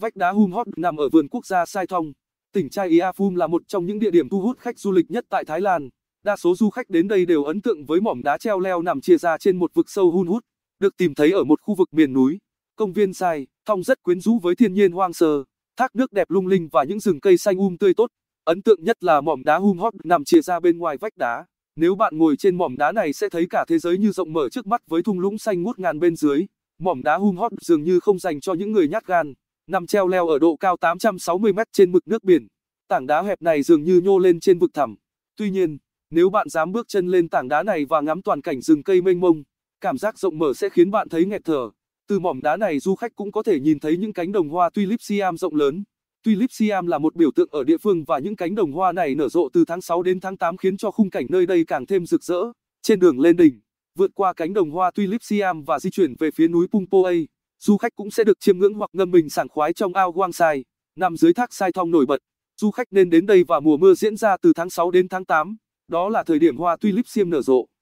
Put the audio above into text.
Vách đá Hum Hot nằm ở vườn quốc gia Sai Thong. Tỉnh Chai Ia Phum là một trong những địa điểm thu hút khách du lịch nhất tại Thái Lan. Đa số du khách đến đây đều ấn tượng với mỏm đá treo leo nằm chia ra trên một vực sâu hun hút, được tìm thấy ở một khu vực miền núi. Công viên Sai Thong rất quyến rũ với thiên nhiên hoang sơ, thác nước đẹp lung linh và những rừng cây xanh um tươi tốt. Ấn tượng nhất là mỏm đá Hum Hot nằm chia ra bên ngoài vách đá. Nếu bạn ngồi trên mỏm đá này sẽ thấy cả thế giới như rộng mở trước mắt với thung lũng xanh ngút ngàn bên dưới. Mỏm đá Hum Hot dường như không dành cho những người nhát gan nằm treo leo ở độ cao 860 mét trên mực nước biển. Tảng đá hẹp này dường như nhô lên trên vực thẳm. Tuy nhiên, nếu bạn dám bước chân lên tảng đá này và ngắm toàn cảnh rừng cây mênh mông, cảm giác rộng mở sẽ khiến bạn thấy nghẹt thở. Từ mỏm đá này du khách cũng có thể nhìn thấy những cánh đồng hoa tulip siam rộng lớn. Tulip siam là một biểu tượng ở địa phương và những cánh đồng hoa này nở rộ từ tháng 6 đến tháng 8 khiến cho khung cảnh nơi đây càng thêm rực rỡ. Trên đường lên đỉnh, vượt qua cánh đồng hoa tulip siam và di chuyển về phía núi Pungpoa. Du khách cũng sẽ được chiêm ngưỡng hoặc ngâm mình sảng khoái trong ao Quang Sai, nằm dưới thác Sai Thong nổi bật. Du khách nên đến đây vào mùa mưa diễn ra từ tháng 6 đến tháng 8, đó là thời điểm hoa tulip xiêm nở rộ.